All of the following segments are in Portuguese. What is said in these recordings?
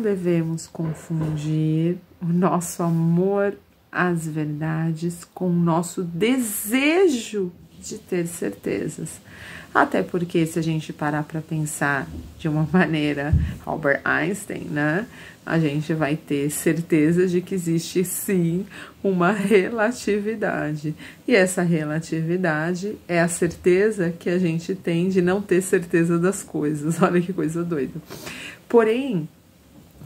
devemos confundir o nosso amor às verdades com o nosso desejo de ter certezas. Até porque, se a gente parar para pensar de uma maneira Albert Einstein, né? A gente vai ter certeza de que existe sim uma relatividade. E essa relatividade é a certeza que a gente tem de não ter certeza das coisas. Olha que coisa doida. Porém,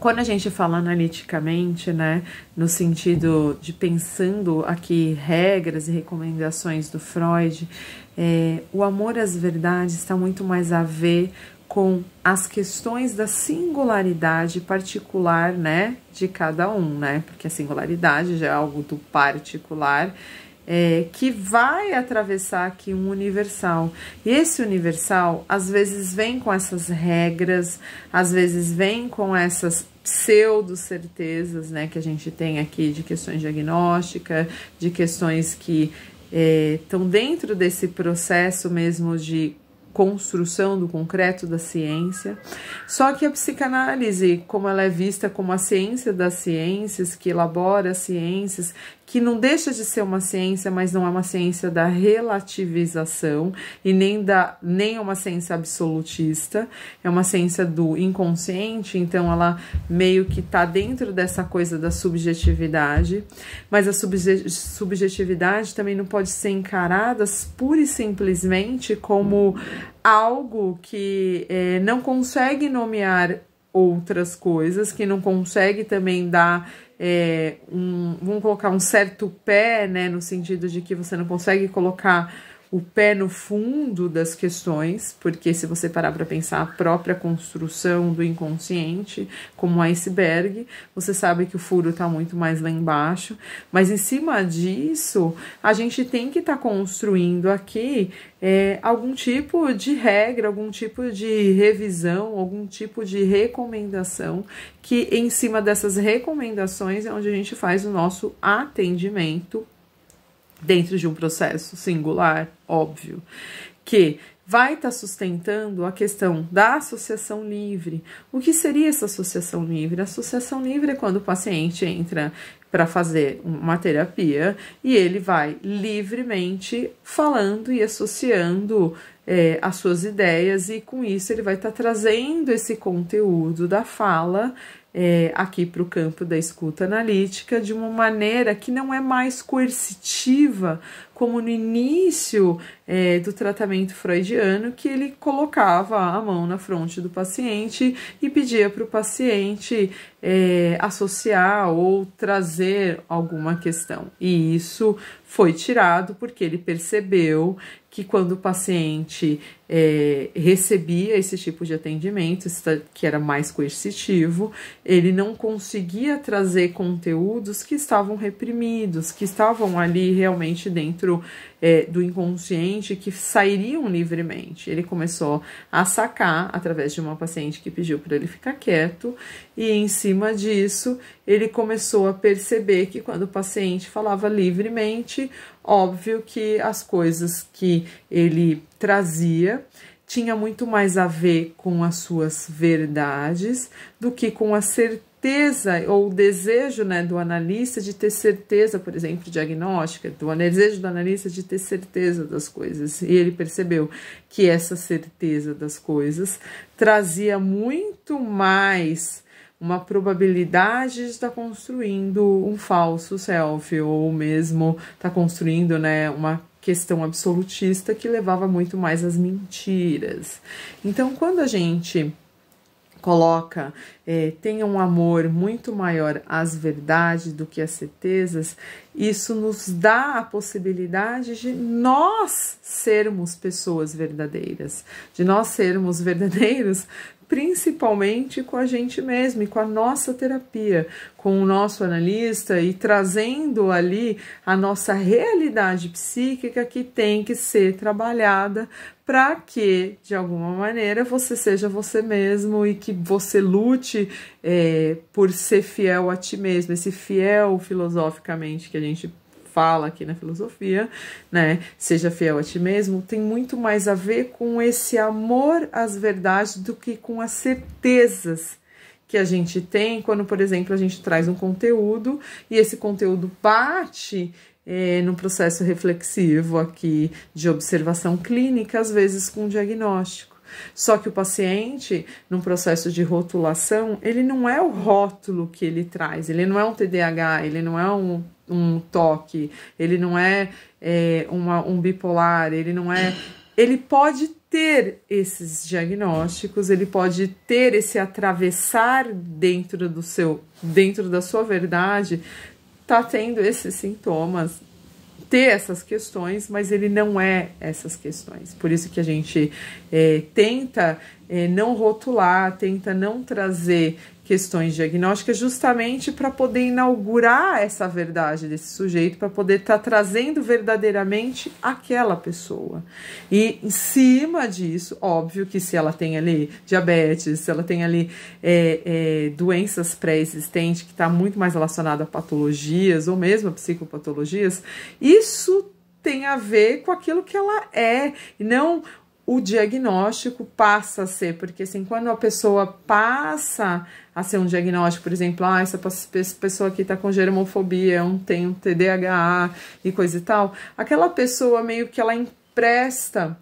quando a gente fala analiticamente, né, no sentido de pensando aqui regras e recomendações do Freud, é, o amor às verdades está muito mais a ver com as questões da singularidade particular, né, de cada um, né, porque a singularidade já é algo do particular é, que vai atravessar aqui um universal. E esse universal, às vezes, vem com essas regras, às vezes, vem com essas pseudo-certezas, né, que a gente tem aqui de questões diagnósticas, de questões que estão é, dentro desse processo mesmo de construção do concreto da ciência. Só que a psicanálise, como ela é vista como a ciência das ciências, que elabora ciências, que não deixa de ser uma ciência, mas não é uma ciência da relativização e nem da nem é uma ciência absolutista, é uma ciência do inconsciente, então ela meio que está dentro dessa coisa da subjetividade, mas a subje subjetividade também não pode ser encarada pura e simplesmente como algo que é, não consegue nomear outras coisas, que não consegue também dar é, um, vamos colocar um certo pé, né, no sentido de que você não consegue colocar o pé no fundo das questões, porque se você parar para pensar a própria construção do inconsciente como um iceberg, você sabe que o furo está muito mais lá embaixo, mas em cima disso, a gente tem que estar tá construindo aqui é, algum tipo de regra, algum tipo de revisão, algum tipo de recomendação, que em cima dessas recomendações é onde a gente faz o nosso atendimento dentro de um processo singular, óbvio, que vai estar tá sustentando a questão da associação livre. O que seria essa associação livre? A associação livre é quando o paciente entra para fazer uma terapia e ele vai livremente falando e associando é, as suas ideias, e com isso ele vai estar tá trazendo esse conteúdo da fala é, aqui para o campo da escuta analítica de uma maneira que não é mais coercitiva, como no início é, do tratamento freudiano, que ele colocava a mão na fronte do paciente e pedia para o paciente é, associar ou trazer alguma questão. E isso foi tirado porque ele percebeu que quando o paciente é, recebia esse tipo de atendimento, que era mais coercitivo, ele não conseguia trazer conteúdos que estavam reprimidos, que estavam ali realmente dentro dentro é, do inconsciente que sairiam livremente. Ele começou a sacar através de uma paciente que pediu para ele ficar quieto, e em cima disso, ele começou a perceber que quando o paciente falava livremente, óbvio que as coisas que ele trazia tinha muito mais a ver com as suas verdades do que com a certeza certeza ou o desejo né, do analista de ter certeza, por exemplo, diagnóstica, do desejo do analista de ter certeza das coisas. E ele percebeu que essa certeza das coisas trazia muito mais uma probabilidade de estar tá construindo um falso self ou mesmo estar tá construindo né, uma questão absolutista que levava muito mais às mentiras. Então, quando a gente coloca é, tenha um amor muito maior às verdades do que às certezas, isso nos dá a possibilidade de nós sermos pessoas verdadeiras, de nós sermos verdadeiros principalmente com a gente mesmo e com a nossa terapia, com o nosso analista e trazendo ali a nossa realidade psíquica que tem que ser trabalhada para que, de alguma maneira, você seja você mesmo e que você lute é, por ser fiel a ti mesmo, esse fiel filosoficamente que a gente fala aqui na filosofia, né? Seja fiel a ti mesmo, tem muito mais a ver com esse amor às verdades do que com as certezas que a gente tem quando, por exemplo, a gente traz um conteúdo e esse conteúdo bate é, processo reflexivo aqui de observação clínica, às vezes com um diagnóstico. Só que o paciente, num processo de rotulação, ele não é o rótulo que ele traz, ele não é um TDAH, ele não é um um toque, ele não é, é uma, um bipolar, ele não é. Ele pode ter esses diagnósticos, ele pode ter esse atravessar dentro do seu, dentro da sua verdade, tá tendo esses sintomas, ter essas questões, mas ele não é essas questões. Por isso que a gente é, tenta é, não rotular, tenta não trazer questões diagnósticas justamente para poder inaugurar essa verdade desse sujeito, para poder estar tá trazendo verdadeiramente aquela pessoa. E em cima disso, óbvio que se ela tem ali diabetes, se ela tem ali é, é, doenças pré-existentes, que está muito mais relacionado a patologias ou mesmo a psicopatologias, isso tem a ver com aquilo que ela é, e não o diagnóstico passa a ser, porque assim, quando a pessoa passa a ser um diagnóstico, por exemplo, ah, essa pessoa aqui tá com germofobia, um, tem um TDAH e coisa e tal, aquela pessoa meio que ela empresta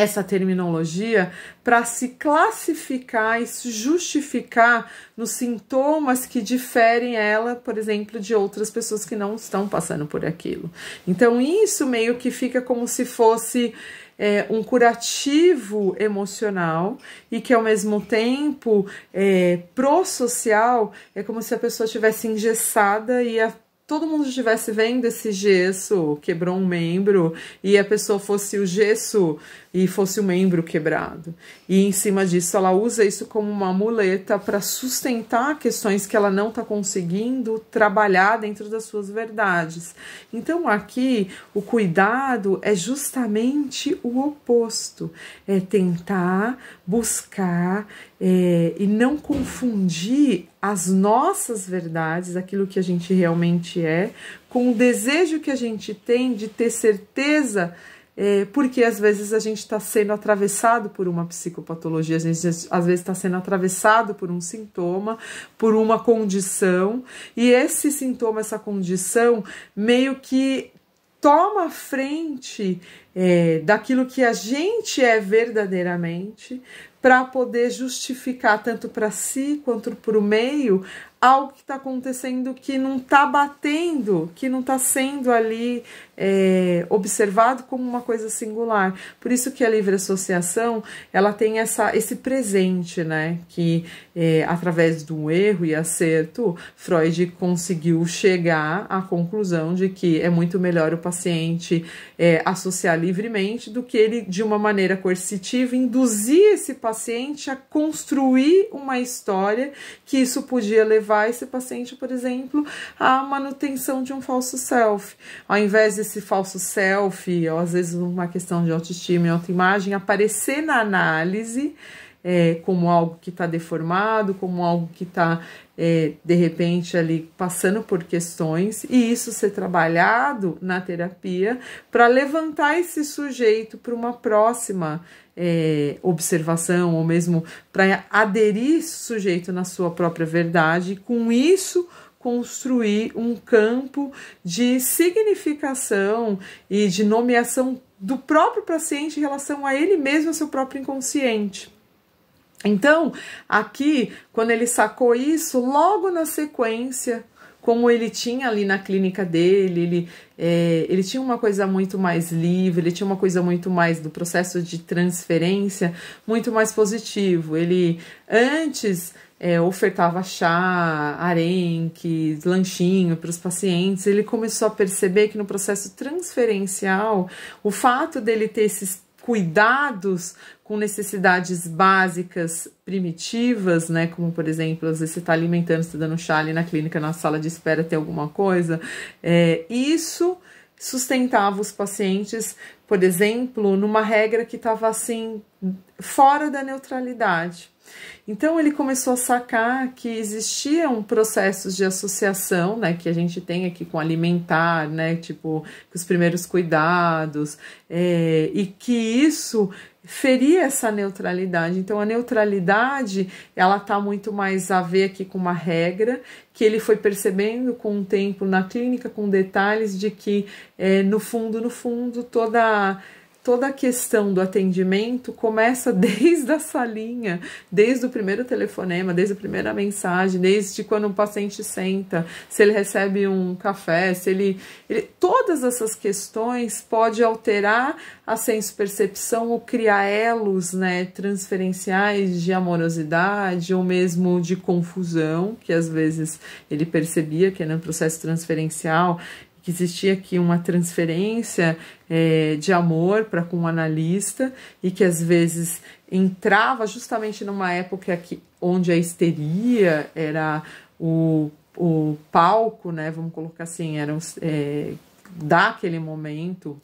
essa terminologia para se classificar e se justificar nos sintomas que diferem ela, por exemplo, de outras pessoas que não estão passando por aquilo. Então, isso meio que fica como se fosse é, um curativo emocional e que ao mesmo tempo é pro social é como se a pessoa estivesse engessada e a todo mundo estivesse vendo esse gesso, quebrou um membro, e a pessoa fosse o gesso e fosse o membro quebrado. E em cima disso, ela usa isso como uma muleta para sustentar questões que ela não está conseguindo trabalhar dentro das suas verdades. Então, aqui, o cuidado é justamente o oposto: é tentar buscar é, e não confundir as nossas verdades, aquilo que a gente realmente é, com o desejo que a gente tem de ter certeza, é, porque às vezes a gente está sendo atravessado por uma psicopatologia, a gente às vezes está sendo atravessado por um sintoma, por uma condição, e esse sintoma, essa condição, meio que toma frente é, daquilo que a gente é verdadeiramente, para poder justificar tanto para si quanto para o meio algo que está acontecendo que não está batendo, que não está sendo ali é, observado como uma coisa singular. Por isso que a livre associação ela tem essa, esse presente, né? Que é, através do erro e acerto, Freud conseguiu chegar à conclusão de que é muito melhor o paciente é, associar livremente do que ele, de uma maneira coercitiva, induzir esse paciente a construir uma história que isso podia levar esse paciente, por exemplo, à manutenção de um falso self. Ao invés desse falso self, ou às vezes uma questão de autoestima e autoimagem, aparecer na análise. É, como algo que está deformado, como algo que está é, de repente ali passando por questões e isso ser trabalhado na terapia para levantar esse sujeito para uma próxima é, observação ou mesmo para aderir esse sujeito na sua própria verdade e com isso construir um campo de significação e de nomeação do próprio paciente em relação a ele mesmo, ao seu próprio inconsciente. Então, aqui, quando ele sacou isso, logo na sequência, como ele tinha ali na clínica dele, ele, é, ele tinha uma coisa muito mais livre, ele tinha uma coisa muito mais do processo de transferência, muito mais positivo. Ele antes é, ofertava chá, arenque, lanchinho para os pacientes. Ele começou a perceber que no processo transferencial, o fato dele ter esses cuidados com necessidades básicas primitivas, né? Como, por exemplo, às vezes você está alimentando, você está dando chá ali na clínica, na sala de espera tem alguma coisa. É, isso sustentava os pacientes, por exemplo, numa regra que estava assim fora da neutralidade. Então ele começou a sacar que existiam processos de associação, né, que a gente tem aqui com alimentar, né, tipo os primeiros cuidados, é, e que isso ferir essa neutralidade. Então, a neutralidade, ela está muito mais a ver aqui com uma regra que ele foi percebendo com o tempo na clínica, com detalhes de que, é, no fundo, no fundo, toda toda a questão do atendimento começa desde a salinha, desde o primeiro telefonema, desde a primeira mensagem, desde quando o paciente senta, se ele recebe um café, se ele, ele todas essas questões pode alterar a senso-percepção ou criar elos, né, transferenciais de amorosidade ou mesmo de confusão, que às vezes ele percebia que era um processo transferencial que existia aqui uma transferência é, de amor para com o analista e que às vezes entrava justamente numa época que, onde a histeria era o, o palco, né? Vamos colocar assim, eram é, daquele momento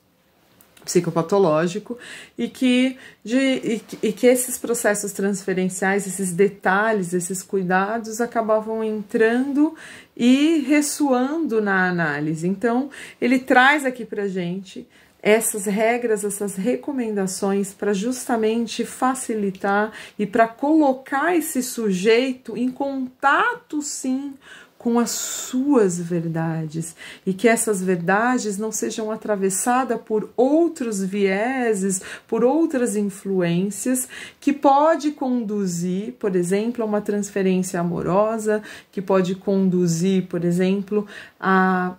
psicopatológico e que, de, e, e que esses processos transferenciais, esses detalhes, esses cuidados acabavam entrando e ressoando na análise. Então, ele traz aqui para gente essas regras, essas recomendações para justamente facilitar e para colocar esse sujeito em contato, sim, com as suas verdades e que essas verdades não sejam atravessadas por outros vieses, por outras influências que pode conduzir, por exemplo, a uma transferência amorosa, que pode conduzir, por exemplo, a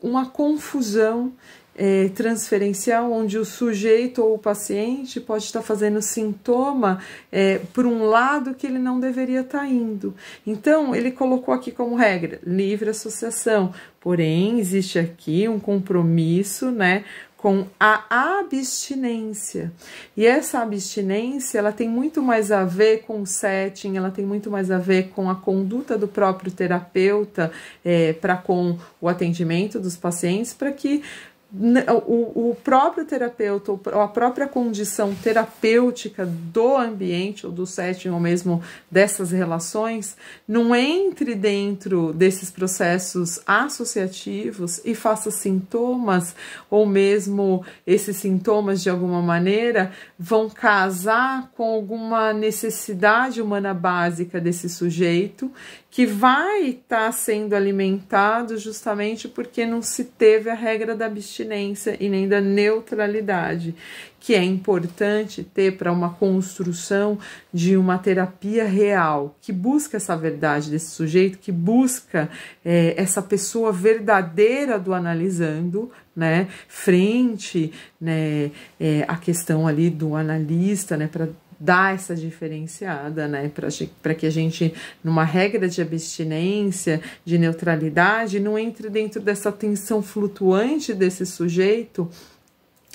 uma confusão é, transferencial, onde o sujeito ou o paciente pode estar fazendo sintoma é, por um lado que ele não deveria estar indo. Então, ele colocou aqui como regra livre associação, porém, existe aqui um compromisso, né? com a abstinência. E essa abstinência, ela tem muito mais a ver com o setting, ela tem muito mais a ver com a conduta do próprio terapeuta é, para com o atendimento dos pacientes, para que o, o próprio terapeuta ou a própria condição terapêutica do ambiente ou do setting ou mesmo dessas relações não entre dentro desses processos associativos e faça sintomas ou mesmo esses sintomas de alguma maneira vão casar com alguma necessidade humana básica desse sujeito que vai estar tá sendo alimentado justamente porque não se teve a regra da abstinência e nem da neutralidade, que é importante ter para uma construção de uma terapia real, que busca essa verdade desse sujeito, que busca é, essa pessoa verdadeira do analisando, né, frente né, é, a questão ali do analista, né, para dar essa diferenciada, né? Para que a gente, numa regra de abstinência, de neutralidade, não entre dentro dessa tensão flutuante desse sujeito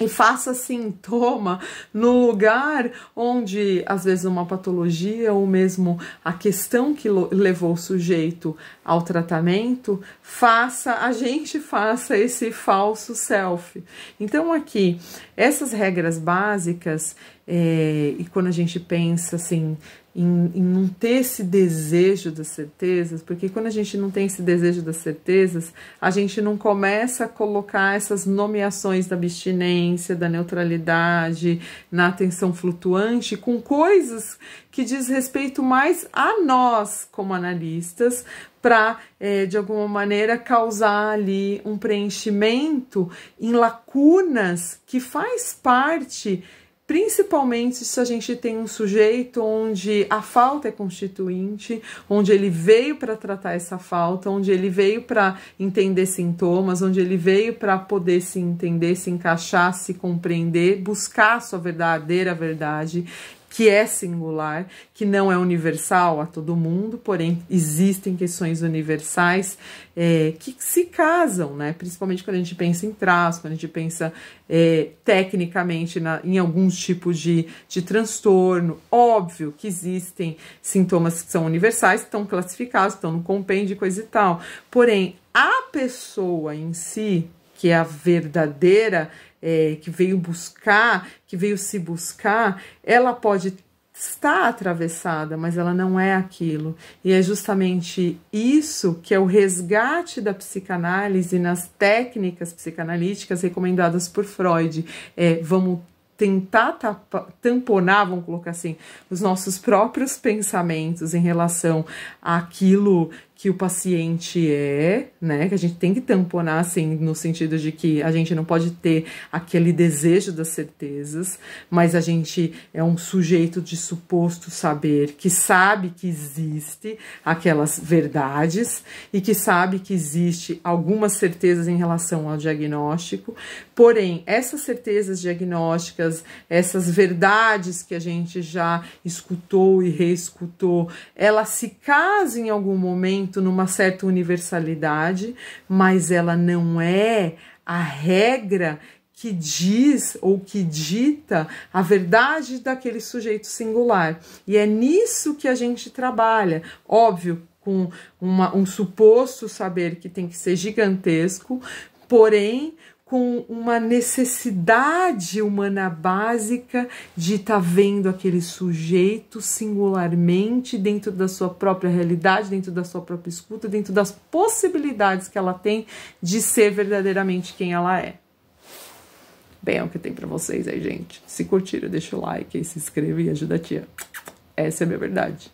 e faça sintoma no lugar onde, às vezes, uma patologia ou mesmo a questão que levou o sujeito ao tratamento, faça, a gente faça esse falso self. Então, aqui, essas regras básicas, é, e quando a gente pensa assim, em, em, não ter esse desejo das certezas, porque quando a gente não tem esse desejo das certezas, a gente não começa a colocar essas nomeações da abstinência, da neutralidade, na atenção flutuante, com coisas que diz respeito mais a nós como analistas, para, é, de alguma maneira, causar ali um preenchimento em lacunas que faz parte principalmente se a gente tem um sujeito onde a falta é constituinte, onde ele veio para tratar essa falta, onde ele veio para entender sintomas, onde ele veio para poder se entender, se encaixar, se compreender, buscar a sua verdadeira verdade que é singular, que não é universal a todo mundo, porém existem questões universais é, que se casam, né? Principalmente quando a gente pensa em traço, quando a gente pensa é, tecnicamente na, em alguns tipos de, de transtorno. Óbvio que existem sintomas que são universais, que estão classificados, estão no compêndio, coisa e tal. Porém, a pessoa em si, que é a verdadeira é, que veio buscar, que veio se buscar, ela pode estar atravessada, mas ela não é aquilo. E é justamente isso que é o resgate da psicanálise nas técnicas psicanalíticas recomendadas por Freud. É, vamos tentar tapa, tamponar, vamos colocar assim, os nossos próprios pensamentos em relação àquilo que o paciente é, né? Que a gente tem que tamponar, assim, no sentido de que a gente não pode ter aquele desejo das certezas, mas a gente é um sujeito de suposto saber que sabe que existe aquelas verdades e que sabe que existe algumas certezas em relação ao diagnóstico. Porém, essas certezas diagnósticas, essas verdades que a gente já escutou e reescutou, elas se casam em algum momento pensamento numa certa universalidade, mas ela não é a regra que diz ou que dita a verdade daquele sujeito singular. E é nisso que a gente trabalha. Óbvio, com uma, um suposto saber que tem que ser gigantesco, porém com uma necessidade humana básica de estar tá vendo aquele sujeito singularmente dentro da sua própria realidade, dentro da sua própria escuta, dentro das possibilidades que ela tem de ser verdadeiramente quem ela é. Bem, é o que tem para vocês aí, gente. Se curtiram, deixa o like, se inscreva e ajuda a tia. Essa é a minha verdade.